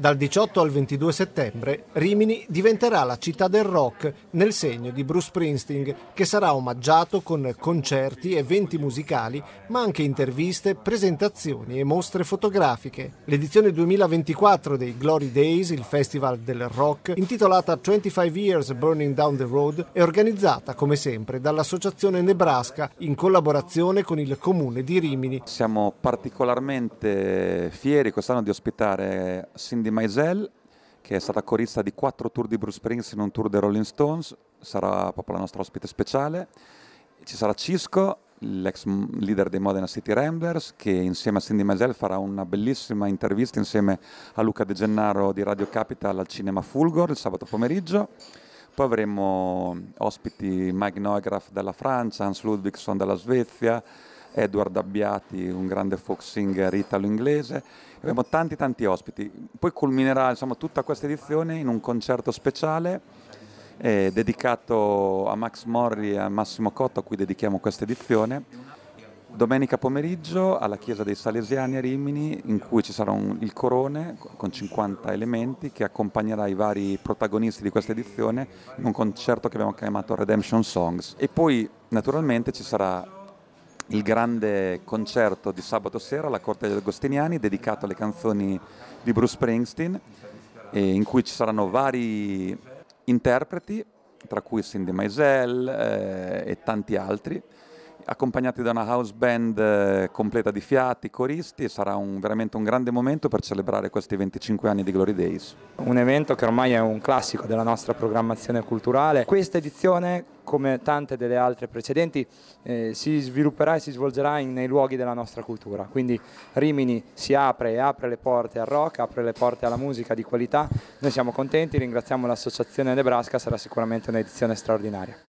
Dal 18 al 22 settembre Rimini diventerà la città del rock nel segno di Bruce Springsteen, che sarà omaggiato con concerti, eventi musicali, ma anche interviste, presentazioni e mostre fotografiche. L'edizione 2024 dei Glory Days, il festival del rock, intitolata 25 Years Burning Down the Road, è organizzata come sempre dall'Associazione Nebraska in collaborazione con il comune di Rimini. Siamo particolarmente fieri quest'anno di ospitare sindaci Cindy Maisel, che è stata corista di quattro tour di Bruce Springs in un tour dei Rolling Stones, sarà proprio la nostra ospite speciale. Ci sarà Cisco, l'ex leader dei Modena City Ramblers, che insieme a Cindy Maisel farà una bellissima intervista insieme a Luca De Gennaro di Radio Capital al Cinema Fulgor il sabato pomeriggio. Poi avremo ospiti Mike Neugraf dalla Francia, Hans Ludwigson dalla Svezia, Edward Abbiati, un grande folk singer italo-inglese. Abbiamo tanti tanti ospiti. Poi culminerà insomma, tutta questa edizione in un concerto speciale eh, dedicato a Max Morri e a Massimo Cotto, a cui dedichiamo questa edizione. Domenica pomeriggio alla Chiesa dei Salesiani a Rimini, in cui ci sarà un, il corone con 50 elementi che accompagnerà i vari protagonisti di questa edizione in un concerto che abbiamo chiamato Redemption Songs. E poi naturalmente ci sarà il grande concerto di sabato sera alla Corte degli Agostiniani dedicato alle canzoni di Bruce Springsteen, in cui ci saranno vari interpreti, tra cui Cindy Maisel eh, e tanti altri accompagnati da una house band eh, completa di fiati, coristi e sarà un, veramente un grande momento per celebrare questi 25 anni di Glory Days. Un evento che ormai è un classico della nostra programmazione culturale. Questa edizione, come tante delle altre precedenti, eh, si svilupperà e si svolgerà in, nei luoghi della nostra cultura. Quindi Rimini si apre e apre le porte al rock, apre le porte alla musica di qualità. Noi siamo contenti, ringraziamo l'associazione Nebraska, sarà sicuramente un'edizione straordinaria.